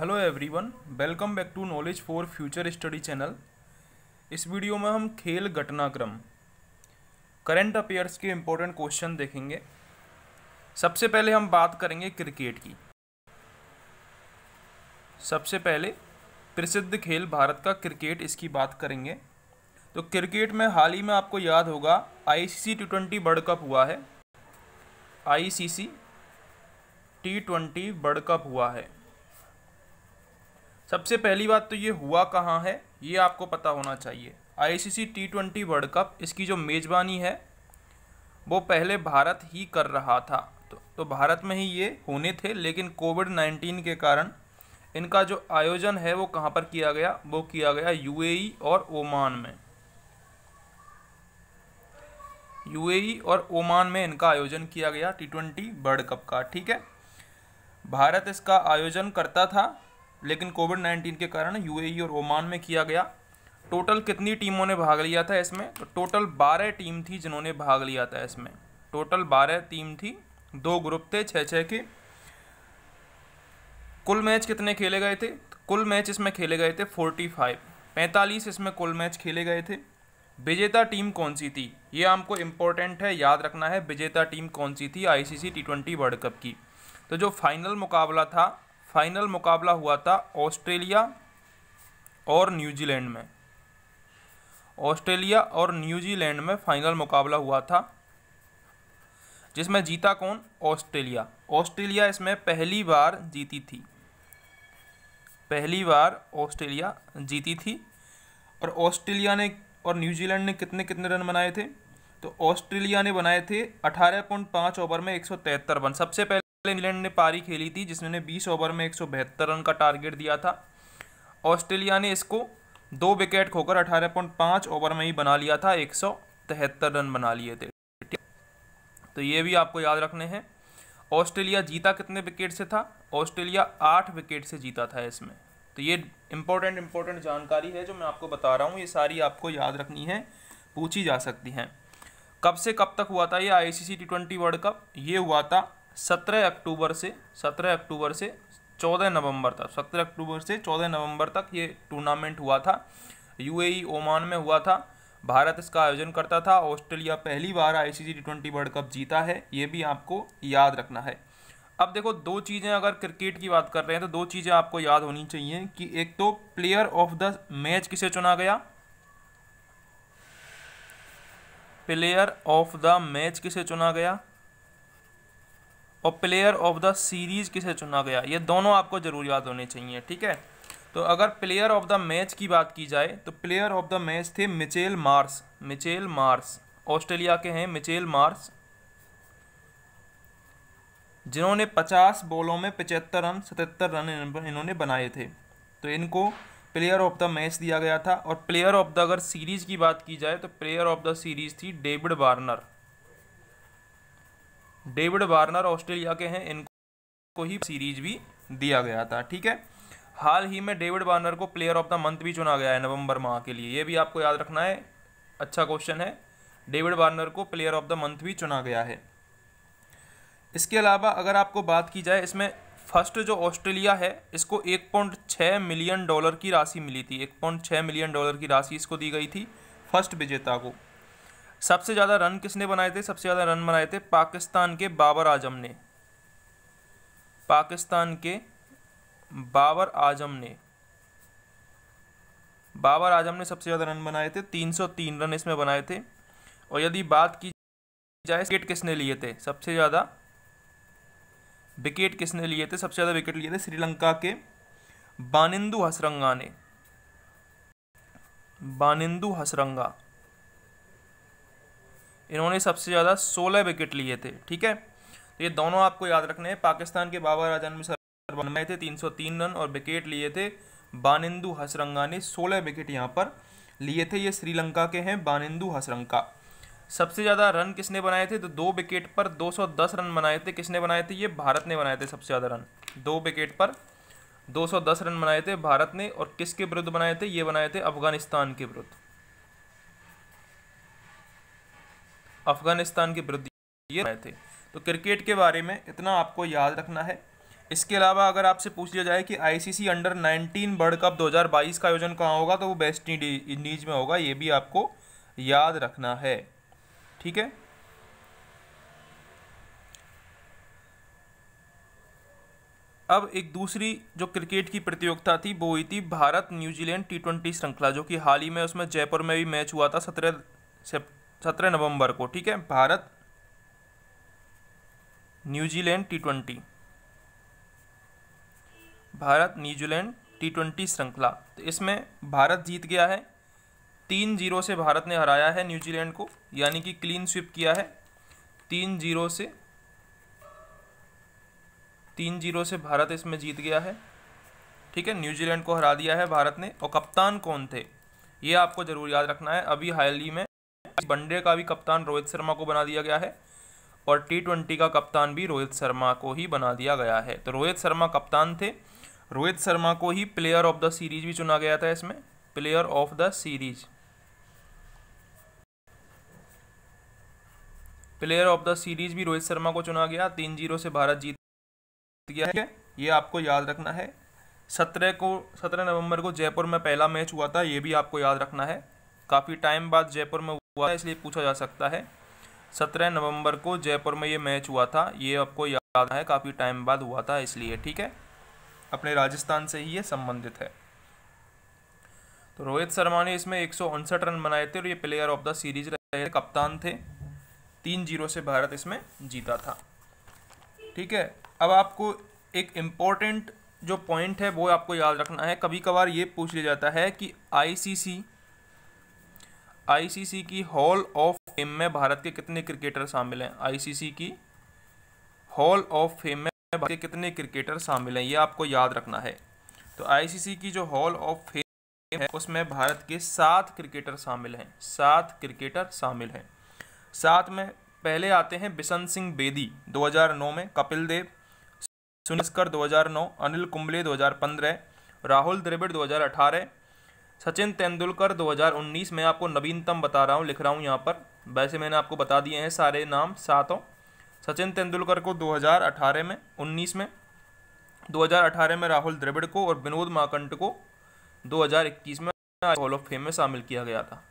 hello everyone welcome back to knowledge for future study channel इस video में हम खेल घटनाक्रम करंट अफेयर्स के इम्पोर्टेंट क्वेश्चन देखेंगे सबसे पहले हम बात करेंगे क्रिकेट की सबसे पहले प्रसिद्ध खेल भारत का क्रिकेट इसकी बात करेंगे तो क्रिकेट में हाल ही में आपको याद होगा ICC T twenty World Cup हुआ है I T twenty World Cup हुआ है सबसे पहली बात तो ये हुआ कहाँ है ये आपको पता होना चाहिए ICC T twenty World Cup इसकी जो मेज़बानी है वो पहले भारत ही कर रहा था तो, तो भारत में ही ये होने थे लेकिन कोविड नाइन्टीन के कारण इनका जो आयोजन है वो कहाँ पर किया गया वो किया गया यूएई e और ओमान में यूएई e और ओमान में इनका आयोजन किया गया टी ट्वेंटी वर्ल्ड कप का ठीक है भारत इसका आयोजन करता था लेकिन कोविड नाइन्टीन के कारण यूएई और ओमान में किया गया टोटल कितनी टीमों ने भाग लिया था इसमें तो टोटल बारह टीम थी जिन्होंने भाग लिया था इसमें टोटल बारह टीम थी दो ग्रुप थे छः छः के कुल मैच कितने खेले गए थे कुल मैच इसमें खेले गए थे फोर्टी फाइव पैंतालीस इसमें कुल मैच खेले गए थे विजेता टीम कौन सी थी ये आपको इम्पोर्टेंट है याद रखना है विजेता टीम कौन सी थी ICC T twenty World Cup की तो जो फाइनल मुकाबला था फाइनल मुकाबला हुआ था ऑस्ट्रेलिया और न्यूजीलैंड में ऑस्ट्रेलिया और न्यूजीलैंड में फाइनल मुकाबला हुआ था जिसमें जीता कौन ऑस्ट्रेलिया ऑस्ट्रेलिया इसमें पहली बार जीती थी पहली बार ऑस्ट्रेलिया जीती थी और ऑस्ट्रेलिया ने और न्यूजीलैंड ने कितने कितने रन बनाए थे तो ऑस्ट्रेलिया ने बनाए थे अठारह पॉइंट पाँच ओवर में एक सौ तिहत्तर रन सबसे पहले इंग्लैंड ने पारी खेली थी जिसने 20 ओवर में एक रन का टारगेट दिया था ऑस्ट्रेलिया ने इसको दो विकेट खोकर 18.5 ओवर में ही बना लिया था एक रन बना लिए थे तो ये भी आपको याद रखने हैं ऑस्ट्रेलिया जीता कितने विकेट से था ऑस्ट्रेलिया आठ विकेट से जीता था इसमें तो ये इम्पोर्टेंट इम्पोर्टेंट जानकारी है जो मैं आपको बता रहा हूँ ये सारी आपको याद रखनी है पूछी जा सकती हैं कब से कब तक हुआ था ये ICC T twenty World Cup ये हुआ था सत्रह अक्टूबर से सत्रह अक्टूबर से चौदह नवंबर तक सत्रह अक्टूबर से चौदह नवंबर तक ये टूर्नामेंट हुआ था यूएई e ओमान में हुआ था भारत इसका आयोजन करता था ऑस्ट्रेलिया पहली बार ICC T twenty World Cup जीता है ये भी आपको याद रखना है अब देखो दो चीज़ें अगर क्रिकेट की बात कर रहे हैं तो दो चीज़ें आपको याद होनी चाहिए कि एक तो प्लेयर ऑफ द मैच किसे चुना गया प्लेयर ऑफ द मैच किसे चुना गया और प्लेयर ऑफ द सीरीज़ किसे चुना गया ये दोनों आपको ज़रूर याद होने चाहिए ठीक है तो अगर प्लेयर ऑफ द मैच की बात की जाए तो प्लेयर ऑफ द मैच थे Mitchell Marsh Mitchell Marsh Australia के हैं मिचेल मार्स जिन्होंने 50 बॉलों में पचहत्तर रन सतहत्तर रन इन्होंने बनाए थे तो इनको प्लेयर ऑफ द मैच दिया गया था और प्लेयर ऑफ द अगर सीरीज़ की बात की जाए तो प्लेयर ऑफ द सीरीज़ थी David Warner David Warner Australia के हैं इनको ही सीरीज भी दिया गया था ठीक है हाल ही में डेविड वार्नर को प्लेयर ऑफ द मंथ भी चुना गया है नवंबर माह के लिए ये भी आपको याद रखना है अच्छा क्वेश्चन है डेविड वार्नर को प्लेयर ऑफ द मंथ भी चुना गया है इसके अलावा अगर आपको बात की जाए इसमें फर्स्ट जो ऑस्ट्रेलिया है इसको एक पॉइंट छः मिलियन डॉलर की राशि मिली थी एक पॉइंट छः मिलियन डॉलर की राशि इसको दी गई थी फर्स्ट विजेता को सबसे ज़्यादा रन किसने बनाए थे सबसे ज़्यादा रन बनाए थे पाकिस्तान के बाबर आजम ने पाकिस्तान के बाबर आजम ने बाबर आजम ने सबसे ज़्यादा रन बनाए थे 303 रन इसमें बनाए थे और यदि बात की जाए विकेट किसने लिए थे सबसे ज़्यादा विकेट किसने लिए थे सबसे ज़्यादा विकेट लिए थे श्रीलंका के बानिंदु हसरंगा ने बानिंदु हसरंगा इन्होंने सबसे ज़्यादा सोलह विकेट लिए थे ठीक है तो ये दोनों आपको याद रखने हैं पाकिस्तान के बाबर आजम में सर बनवाए थे 303 रन और विकेट लिए थे बानिंदू हसरंगा ने सोलह विकेट यहाँ पर लिए थे ये श्रीलंका के हैं बानिंदू हसरंगा सबसे ज़्यादा रन किसने बनाए थे तो दो विकेट पर दस रन बनाए थे किसने बनाए थे ये भारत ने बनाए थे सबसे ज़्यादा रन दो विकेट पर 210 रन बनाए थे भारत ने और किसके विरुद्ध बनाए थे ये बनाए थे अफगानिस्तान के विरुद्ध अफगानिस्तान के वृद्धि ये आए थे तो क्रिकेट के बारे में इतना आपको याद रखना है इसके अलावा अगर आपसे पूछ लिया जाए कि आईसीसी अंडर 19 वर्ल्ड कप 2022 का आयोजन कहाँ होगा तो वो वेस्ट इंडीज में होगा ये भी आपको याद रखना है ठीक है अब एक दूसरी जो क्रिकेट की प्रतियोगिता थी वो हुई थी भारत न्यूजीलैंड टी ट्वेंटी श्रृंखला जो कि हाल ही में उसमें जयपुर में भी मैच हुआ था सत्रह सत्रह नवंबर को ठीक है Bharat New Zealand T twenty Bharat New Zealand T twenty श्रृंखला तो इसमें भारत जीत गया है तीन जीरो से भारत ने हराया है न्यूजीलैंड को यानी कि क्लीन स्विप किया है तीन जीरो से तीन जीरो से भारत इसमें जीत गया है ठीक है न्यूजीलैंड को हरा दिया है भारत ने और कप्तान कौन थे ये आपको ज़रूर याद रखना है अभी हाल ही में वनडे का भी कप्तान रोहित शर्मा को बना दिया गया है और टी ट्वेंटी का कप्तान भी रोहित शर्मा को ही बना दिया गया है तो रोहित शर्मा कप्तान थे रोहित शर्मा को ही प्लेयर ऑफ द सीरीज भी चुना गया था इसमें player of the series player of the series भी रोहित शर्मा को चुना गया तीन जीरो से भारत जीत गया है ये आपको याद रखना है सत्रह को सत्रह नवंबर को जयपुर में पहला मैच हुआ था ये भी आपको याद रखना है काफ़ी टाइम बाद जयपुर में हुआ था इसलिए पूछा जा सकता है सत्रह नवंबर को जयपुर में ये मैच हुआ था ये आपको याद है काफ़ी टाइम बाद हुआ था इसलिए ठीक है अपने राजस्थान से ही ये संबंधित है तो रोहित शर्मा ने इसमें एक रन बनाए थे और ये प्लेयर ऑफ द सीरीज रहे कप्तान थे तीन जीरो से भारत इसमें जीता था ठीक है अब आपको एक इम्पॉर्टेंट जो पॉइंट है वो आपको याद रखना है कभी कभार ये पूछ लिया जाता है कि आईसीसी आईसीसी की हॉल ऑफ फेम में भारत के कितने क्रिकेटर शामिल हैं आईसीसी की हॉल ऑफ फेम में भारत के कितने क्रिकेटर शामिल हैं ये आपको याद रखना है तो आईसीसी की जो हॉल ऑफ फेम है उसमें भारत के सात क्रिकेटर शामिल हैं सात क्रिकेटर शामिल हैं साथ में पहले आते हैं बिशन सिंह बेदी 2009 में कपिल देव सुनिस्कर 2009 अनिल कुंबले 2015 राहुल द्रिविड़ 2018 सचिन तेंदुलकर 2019 मैं आपको नवीनतम बता रहा हूँ लिख रहा हूँ यहाँ पर वैसे मैंने आपको बता दिए हैं सारे नाम सातों सचिन तेंदुलकर को 2018 में 19 में 2018 में राहुल द्रविड़ को और विनोद माकंट को 2021 में हॉल ऑफ फेम में शामिल किया गया था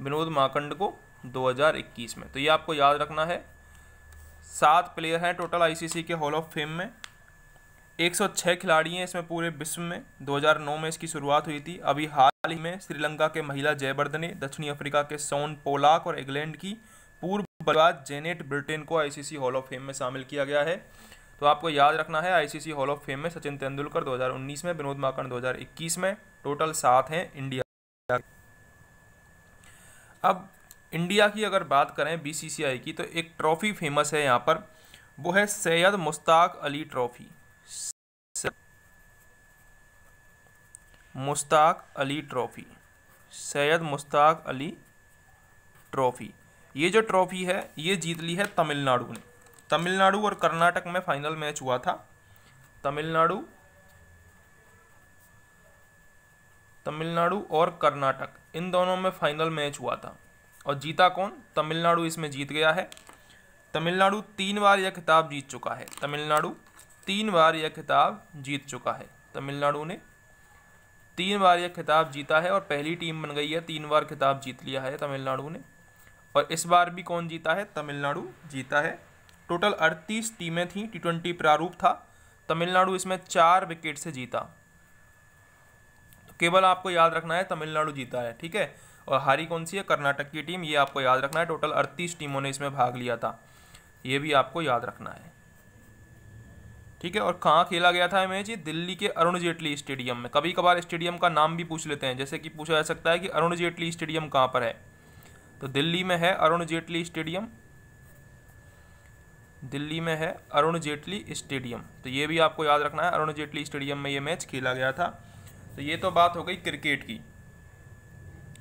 विनोद माकंड को 2021 में तो ये आपको याद रखना है सात प्लेयर हैं टोटल आईसीसी के हॉल ऑफ फेम में 106 खिलाड़ी हैं इसमें पूरे विश्व में 2009 में इसकी शुरुआत हुई थी अभी हाल ही में श्रीलंका के महिला जयवर्धने दक्षिणी अफ्रीका के सोन पोलाक और इंग्लैंड की पूर्व बल्लेबाज जेनेट ब्रिटेन को आईसीसी हॉल ऑफ फेम में शामिल किया गया है तो आपको याद रखना है आईसीसी हॉल ऑफ फेम में सचिन तेंदुलकर उन्नीस में विनोद हजार इक्कीस में टोटल सात हैं इंडिया अब इंडिया की अगर बात करें आई की तो एक ट्रॉफ़ी फेमस है यहाँ पर वो है Syed Mushtaq Ali trophy Mushtaq Ali trophy Syed Mushtaq Ali trophy ये जो ट्रॉफ़ी है ये जीत ली है तमिलनाडु ने तमिलनाडु और कर्नाटक में फाइनल मैच हुआ था तमिलनाडु तमिलनाडु और कर्नाटक इन दोनों में फाइनल मैच हुआ था और जीता कौन तमिलनाडु इसमें जीत गया है तमिलनाडु तीन बार यह खिताब जीत चुका है तमिलनाडु तीन बार यह खिताब जीत चुका है तमिलनाडु ने तीन बार यह खिताब जीता है और पहली टीम बन गई है तीन बार खिताब जीत लिया है तमिलनाडु ने और इस बार भी कौन जीता है तमिलनाडु जीता है टोटल अड़तीस टीमें थीं टी ट्वेंटी प्रारूप था तमिलनाडु इसमें चार विकेट से जीता तो केवल आपको याद रखना है तमिलनाडु जीता है ठीक है और हारी कौन सी है कर्नाटक की टीम ये आपको याद रखना है टोटल अड़तीस टीमों ने इसमें भाग लिया था ये भी आपको याद रखना है ठीक है और कहाँ खेला गया था मैच ये दिल्ली के अरुण जेटली स्टेडियम में कभी कभार स्टेडियम का नाम भी पूछ लेते हैं जैसे कि पूछा जा सकता है कि अरुण जेटली स्टेडियम कहाँ पर है तो दिल्ली में है अरुण जेटली स्टेडियम दिल्ली में है अरुण जेटली स्टेडियम तो ये भी आपको याद रखना है अरुण जेटली स्टेडियम में ये मैच खेला गया था तो ये तो बात हो गई क्रिकेट की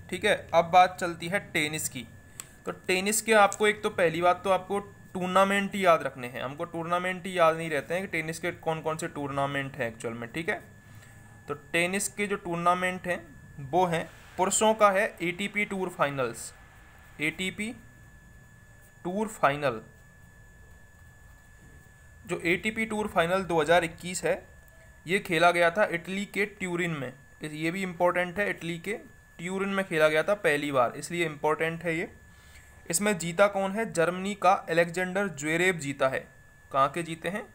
ठीक है अब बात चलती है टेनिस की तो टेनिस के आपको एक तो पहली बात तो आपको टूर्नामेंट ही याद रखने हैं हमको टूर्नामेंट ही याद नहीं रहते हैं कि टेनिस के कौन कौन से टूर्नामेंट हैं एक्चुअल में ठीक है तो टेनिस के जो टूर्नामेंट हैं वो हैं पुरुषों का है A tour finals A tour final जो ए टूर फाइनल 2021 है ये खेला गया था इटली के ट्यूरिन में ये भी इम्पोर्टेंट है इटली के ट्यूरिन में खेला गया था पहली बार इसलिए इम्पोर्टेंट है ये इसमें जीता कौन है जर्मनी का एलेक्जेंडर ज्वेरेब जीता है कहाँ के जीते हैं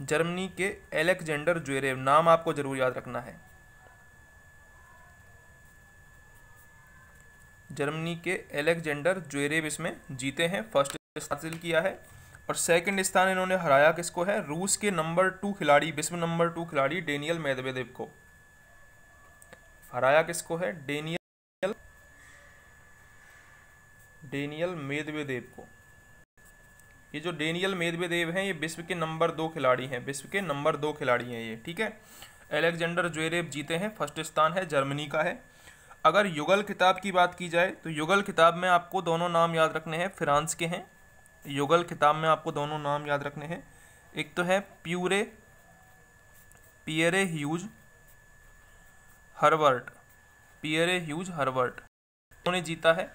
जर्मनी के एलेक्जेंडर ज्वेरेब नाम आपको जरूर याद रखना है जर्मनी के एलेक्जेंडर ज्वेरेब इसमें जीते हैं फर्स्ट हासिल किया है और सेकंड स्थान इन्होंने हराया किसको है रूस के नंबर टू खिलाड़ी विश्व नंबर टू खिलाड़ी डेनियल मेदवेदेव को हराया किसको है डेनियल डेनियल मेदवेदेव को ये जो डेनियल मेदवेदेव हैं ये विश्व के नंबर दो खिलाड़ी हैं विश्व के नंबर दो खिलाड़ी हैं ये ठीक है एलेक्जेंडर ज्वेरेव जीते हैं फर्स्ट स्थान है जर्मनी का है अगर युगल किताब की बात की जाए तो युगल किताब में आपको दोनों नाम याद रखने हैं फ्रांस के हैं युगल किताब में आपको दोनों नाम याद रखने हैं एक तो है प्यूरे Pierre Hugues Herbert Pierre Hugues Herbert उन्होंने जीता है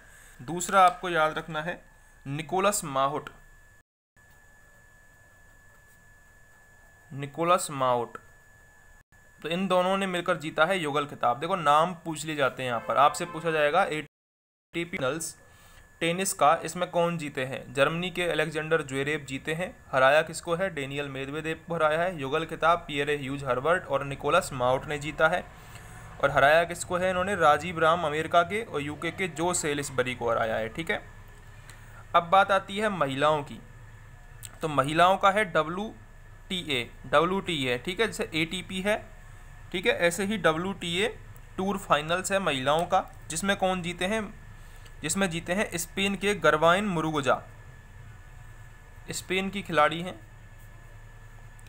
दूसरा आपको याद रखना है निकोलस माउट निकोलस माउट तो इन दोनों ने मिलकर जीता है युगल खिताब देखो नाम पूछ लिए जाते हैं यहाँ पर आपसे पूछा जाएगा ए टी पी नल्स टेनिस का इसमें कौन जीते हैं जर्मनी के अलेक्जेंडर ज्वेरेब जीते हैं हराया किसको है डेनियल मेदवेदेव को हराया है युगल खिताब पियरे ह्यूज हर्बर्ट और निकोलस माउट ने जीता है और हराया किसको है इन्होंने राजीव राम अमेरिका के और यूके के जो सेलिसबरी को हराया है ठीक है अब बात आती है महिलाओं की तो महिलाओं का है W T A W T A ठीक है जैसे ए टी पी है ठीक है ऐसे ही W T A tour finals है महिलाओं का जिसमें कौन जीते हैं जिसमें जीते हैं स्पेन के गरवाइन मुरुगजा स्पेन की खिलाड़ी हैं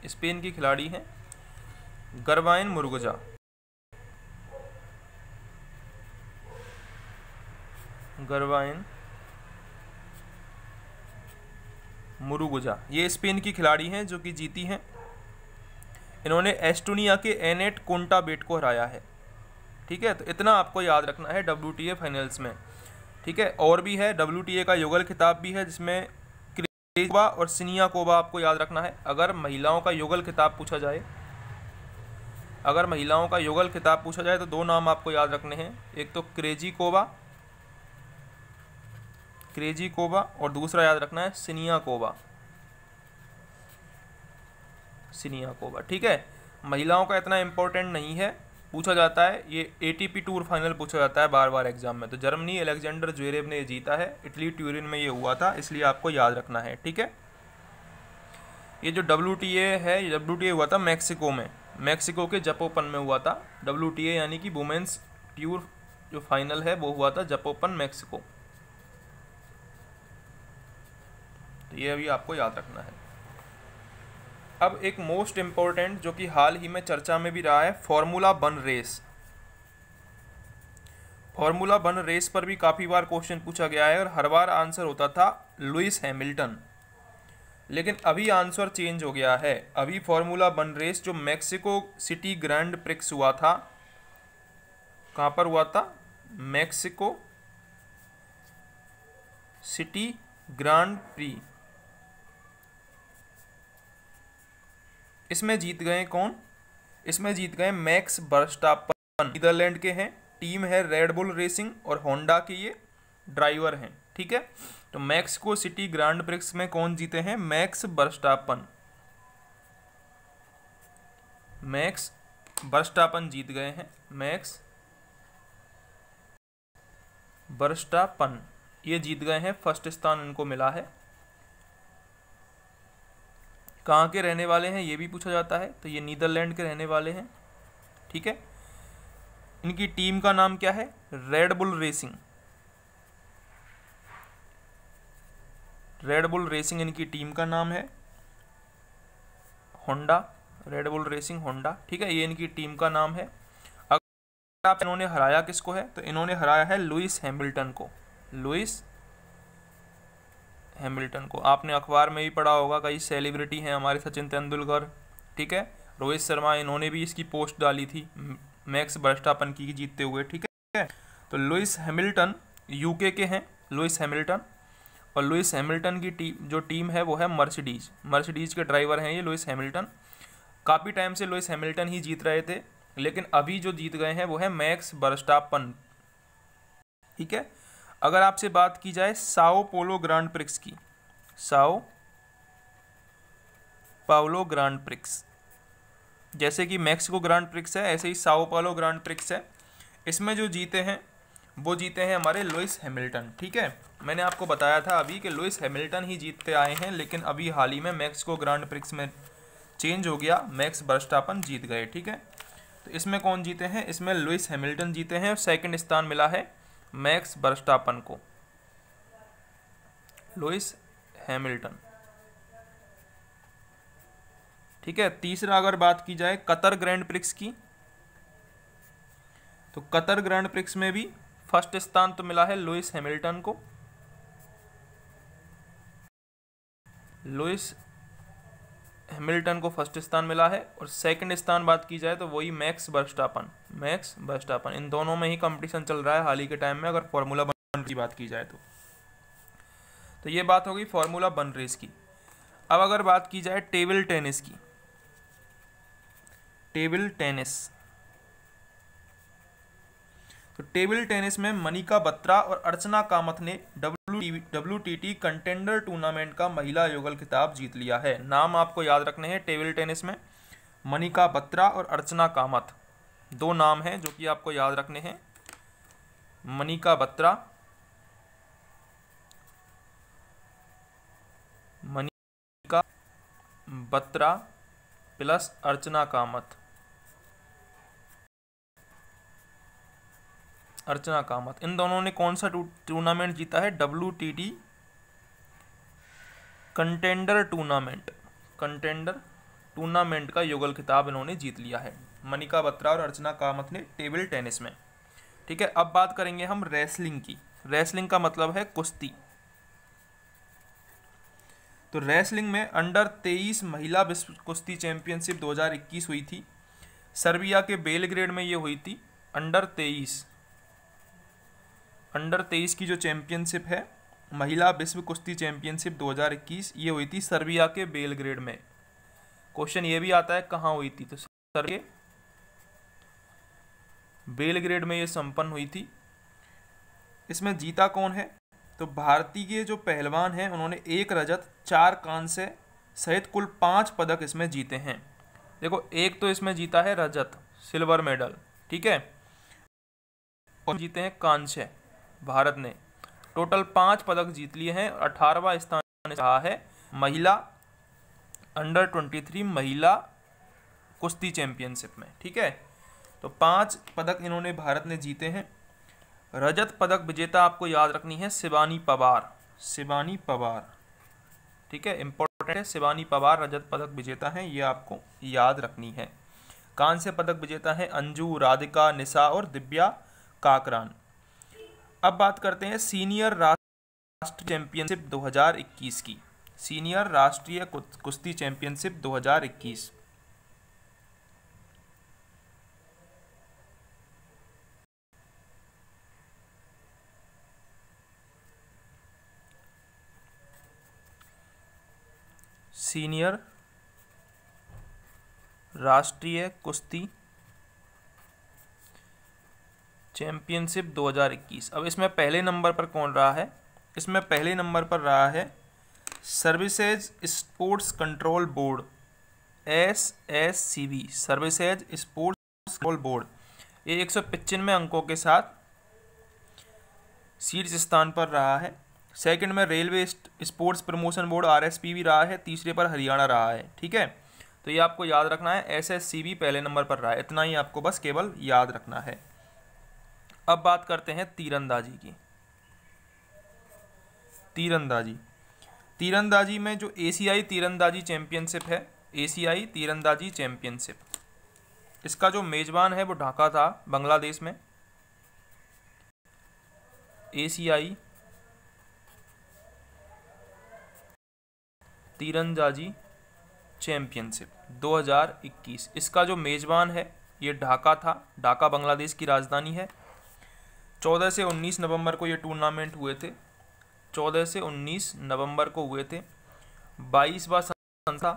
स्पेन की खिलाड़ी हैं गरवाइन मुरुगजा गरवाइन मुरुगुजा ये स्पेन की खिलाड़ी हैं जो कि जीती हैं इन्होंने एस्टोनिया के एनेट कोंटाबेट को हराया है ठीक है तो इतना आपको याद रखना है डब्ल्यू फाइनल्स में ठीक है और भी है डब्ल्यू का युगल खिताब भी है जिसमें क्रेजवा और सिनिया कोबा आपको याद रखना है अगर महिलाओं का युगल खिताब पूछा जाए अगर महिलाओं का युगल खिताब पूछा जाए तो दो नाम आपको याद रखने हैं एक तो क्रेजी कोबा क्रेजी कोबा और दूसरा याद रखना है सिनिया कोबा सिनिया कोबा ठीक है महिलाओं का इतना इंपॉर्टेंट नहीं है पूछा जाता है ये एटीपी टूर फाइनल पूछा जाता है बार बार एग्जाम में तो जर्मनी एलेक्जेंडर ज्वेरेब ने ये जीता है इटली ट्यूरिन में ये हुआ था इसलिए आपको याद रखना है ठीक है ये जो डब्ल्यू है ये डब्ल्यू हुआ था मैक्सिको में मैक्सिको के जपोपन में हुआ था डब्ल्यू यानी कि वुमेंस ट्यूर जो फाइनल है वो हुआ था जपोपन मैक्सिको ये अभी आपको याद रखना है अब एक मोस्ट इम्पॉर्टेंट जो कि हाल ही में चर्चा में भी रहा है फॉर्मूला बन रेस फॉर्मूला बन रेस पर भी काफ़ी बार क्वेश्चन पूछा गया है और हर बार आंसर होता था लुइस हैमिल्टन लेकिन अभी आंसर चेंज हो गया है अभी फॉर्मूला बन रेस जो मैक्सिको सिटी ग्रैंड प्रिक्स हुआ था कहाँ पर हुआ था मैक्सिको सिटी ग्रांड प्री इसमें जीत गए कौन इसमें जीत गए मैक्स बर्स्टापन नीदरलैंड के हैं टीम है रेडबुल रेसिंग और होंडा के ये ड्राइवर हैं ठीक है तो मैक्स को सिटी ग्रांड प्रिक्स में कौन जीते हैं मैक्स बर्स्टापन मैक्स बर्स्टापन जीत गए हैं मैक्स बर्स्टापन ये जीत गए हैं फर्स्ट स्थान इनको मिला है कहाँ के रहने वाले हैं ये भी पूछा जाता है तो ये नीदरलैंड के रहने वाले हैं ठीक है इनकी टीम का नाम क्या है Red Bull Racing Red Bull Racing इनकी टीम का नाम है Honda Red Bull Racing Honda ठीक है ये इनकी टीम का नाम है अगर आप इन्होंने हराया किसको है तो इन्होंने हराया है लुइस हैमिल्टन को लुइस हैमिल्टन को आपने अखबार में भी पढ़ा होगा कई सेलिब्रिटी हैं हमारे सचिन तेंदुलकर ठीक है रोहित शर्मा इन्होंने भी इसकी पोस्ट डाली थी मैक्स बर्स्टापन की जीतते हुए ठीक है तो लुइस हैमिल्टन यूके के हैं लुइस हैमिल्टन और लुइस हैमिल्टन की टीम जो टीम है वो है मर्सिडीज मर्सिडीज के ड्राइवर हैं ये लुइस हैमिल्टन काफ़ी टाइम से लुइस हैमिल्टन ही जीत रहे थे लेकिन अभी जो जीत गए हैं वो है मैक्स बर्स्टापन ठीक है अगर आपसे बात की जाए साओ पोलो ग्रांड प्रिक्स की साओ पाओलो ग्रांड प्रिक्स जैसे कि मैक्सिको ग्रांड प्रिक्स है ऐसे ही साओ पालो ग्रांड प्रिक्स है इसमें जो जीते हैं वो जीते हैं हमारे लुइस हैमिल्टन ठीक है मैंने आपको बताया था अभी कि लुइस हैमिल्टन ही जीतते आए हैं लेकिन अभी हाल ही में मैक्सिको ग्रांड प्रिक्स में चेंज हो गया मैक्स बर्स्टापन जीत गए ठीक है तो इसमें कौन जीते हैं इसमें लुइस हैमिल्टन जीते हैं सेकंड स्थान मिला है मैक्स बर्स्टापन को लुइस हैमिल्टन ठीक है तीसरा अगर बात की जाए कतर ग्रैंड प्रिक्स की तो कतर ग्रैंड प्रिक्स में भी फर्स्ट स्थान तो मिला है लुइस हैमिल्टन को लुइस हैमिल्टन को फर्स्ट स्थान मिला है और सेकंड स्थान बात की जाए तो वही मैक्स बर्स्टापन मैक्स बर्स्टापन इन दोनों में ही कंपटीशन चल रहा है हाल ही के टाइम में अगर फॉर्मूला वन की बात की जाए तो तो ये बात होगी फॉर्मूला बन रेस की अब अगर बात की जाए टेबल टेनिस की टेबल टेनिस तो टेबल टेनिस में मनिका बत्रा और अर्चना कामत ने W W T contender tournament का महिला युगल खिताब जीत लिया है नाम आपको याद रखने हैं टेबल टेनिस में मनिका बत्रा और अर्चना कामत दो नाम हैं जो कि आपको याद रखने हैं मनिका बत्रा मनिका बत्रा प्लस अर्चना कामत अर्चना कामत इन दोनों ने कौन सा टूर्नामेंट जीता है W T D contender tournament contender tournament का युगल खिताब इन्होंने जीत लिया है मनिका बत्रा और अर्चना कामत ने टेबल टेनिस में ठीक है अब बात करेंगे हम रेसलिंग की रेसलिंग का मतलब है कुश्ती तो रेसलिंग में अंडर तेईस महिला विश्व कुश्ती चैंपियनशिप 2021 हुई थी सर्बिया के बेलग्रेड में ये हुई थी अंडर तेईस अंडर तेईस की जो चैम्पियनशिप है महिला विश्व कुश्ती चैम्पियनशिप 2021 ये हुई थी सर्बिया के बेलग्रेड में क्वेश्चन ये भी आता है कहाँ हुई थी तो के बेलग्रेड में ये संपन्न हुई थी इसमें जीता कौन है तो भारतीय के जो पहलवान हैं उन्होंने एक रजत चार कांस्य सहित कुल पाँच पदक इसमें जीते हैं देखो एक तो इसमें जीता है रजत सिल्वर मेडल ठीक है और जीते हैं कांस्य भारत ने टोटल पाँच पदक जीत लिए हैं और अठारहवा स्थान रहा है महिला अंडर ट्वेंटी थ्री महिला कुश्ती चैम्पियनशिप में ठीक है तो पांच पदक इन्होंने भारत ने जीते हैं रजत पदक विजेता आपको याद रखनी है शिवानी पवार शिवानी पवार ठीक है इम्पोर्टेंट है शिवानी पवार रजत पदक विजेता हैं ये आपको याद रखनी है कांस्य पदक विजेता हैं अंजू राधिका निशा और दिव्या काकरान अब बात करते हैं सीनियर राष्ट्र चैंपियनशिप 2021 की सीनियर राष्ट्रीय कुश्ती चैंपियनशिप 2021 सीनियर राष्ट्रीय कुश्ती चैम्पियनशिप 2021 अब इसमें पहले नंबर पर कौन रहा है इसमें पहले नंबर पर रहा है services sports control board S S C B services sports control board ये एक सौ पचानवे अंकों के साथ शीर्ष स्थान पर रहा है सेकंड में railway sports promotion board R S P भी रहा है तीसरे पर हरियाणा रहा है ठीक है तो ये आपको याद रखना है एस एस सी बी पहले नंबर पर रहा है इतना ही आपको बस केवल याद रखना है अब बात करते हैं तीरंदाजी की तीरंदाजी तीरंदाजी में जो एशियाई तीरंदाजी चैंपियनशिप है एशियाई तीरंदाजी चैंपियनशिप इसका जो मेज़बान है वो ढाका था बांग्लादेश में एशियाई तीरंदाजी चैंपियनशिप 2021 इसका जो मेज़बान है ये ढाका था ढाका बांग्लादेश की राजधानी है चौदह से उन्नीस नवंबर को ये टूर्नामेंट हुए थे चौदह से उन्नीस नवंबर को हुए थे बाईसवा संस्था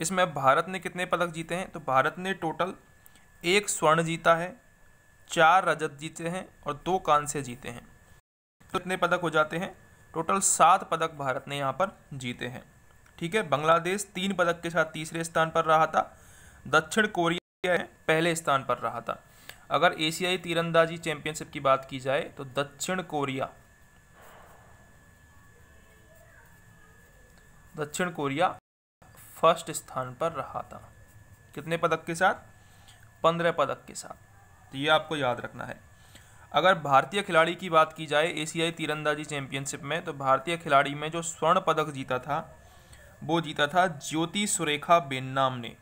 इसमें भारत ने कितने पदक जीते हैं तो भारत ने टोटल एक स्वर्ण जीता है चार रजत जीते हैं और दो कांस्य जीते हैं कितने पदक हो जाते हैं टोटल सात पदक भारत ने यहाँ पर जीते हैं ठीक है बांग्लादेश तीन पदक के साथ तीसरे स्थान पर रहा था दक्षिण कोरिया पहले स्थान पर रहा था अगर एशियाई तीरंदाजी चैंपियनशिप की बात की जाए तो दक्षिण कोरिया दक्षिण कोरिया फर्स्ट स्थान पर रहा था कितने पदक के साथ पंद्रह पदक के साथ तो ये आपको याद रखना है अगर भारतीय खिलाड़ी की बात की जाए एशियाई तीरंदाजी चैंपियनशिप में तो भारतीय खिलाड़ी में जो स्वर्ण पदक जीता था वो जीता था ज्योति सुरेखा बेन्नाम ने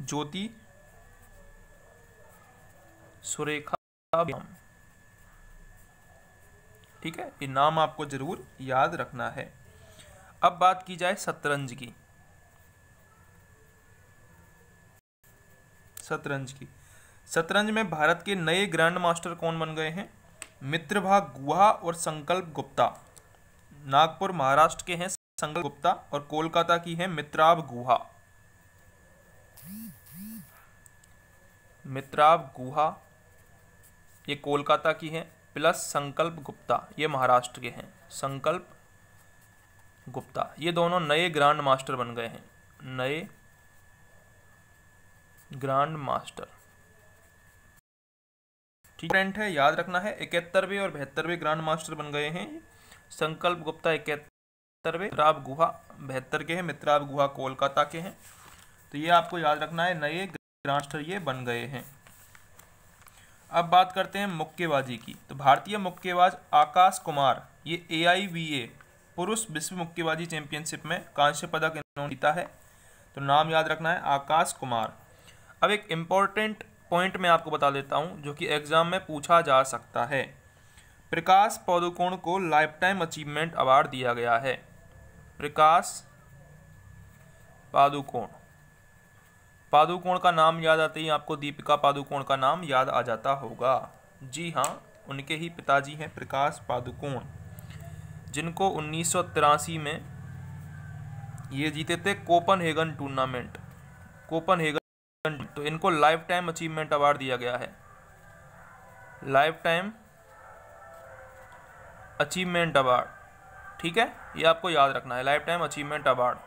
ज्योति सुरेखा ठीक है ये नाम आपको जरूर याद रखना है अब बात की जाए शतरंज की शतरंज की शतरंज में भारत के नए ग्रैंड मास्टर कौन बन गए हैं मित्रभा गुहा और संकल्प गुप्ता नागपुर महाराष्ट्र के हैं संकल्प गुप्ता और कोलकाता की है मित्राब गुहा मित्राब गुहा ये कोलकाता की हैं प्लस संकल्प गुप्ता ये महाराष्ट्र के हैं संकल्प गुप्ता ये दोनों नए ग्रांड मास्टर बन गए हैं नए ग्रांड मास्टर ठीक फ्रेंड है याद रखना है इकहत्तरवें और बहत्तरवें ग्रांड मास्टर बन गए हैं संकल्प गुप्ता इकहत्तरवें मित्राब गुहा बहत्तर के हैं मित्राब गुहा कोलकाता के हैं तो ये आपको याद रखना है नए ग्रांड मास्टर ये बन गए हैं अब बात करते हैं मुक्केबाजी की तो भारतीय मुक्केबाज आकाश कुमार ये ए आई वी ए पुरुष विश्व मुक्केबाजी चैंपियनशिप में कांस्य पदक इन्होंने जीता है तो नाम याद रखना है आकाश कुमार अब एक इम्पॉर्टेंट पॉइंट मैं आपको बता देता हूँ जो कि एग्ज़ाम में पूछा जा सकता है प्रकाश पौधकोण को लाइफ टाइम अचीवमेंट अवार्ड दिया गया है प्रकाश पादुकोण पादुकोण का नाम याद आते ही आपको दीपिका पादुकोण का नाम याद आ जाता होगा जी हाँ उनके ही पिताजी हैं प्रकाश पादुकोण जिनको उन्नीस में ये जीते थे Copenhagen tournament Copenhagen तो इनको लाइफ टाइम अचीवमेंट अवार्ड दिया गया है लाइफ टाइम अचीवमेंट अवार्ड ठीक है ये आपको याद रखना है लाइफ टाइम अचीवमेंट अवार्ड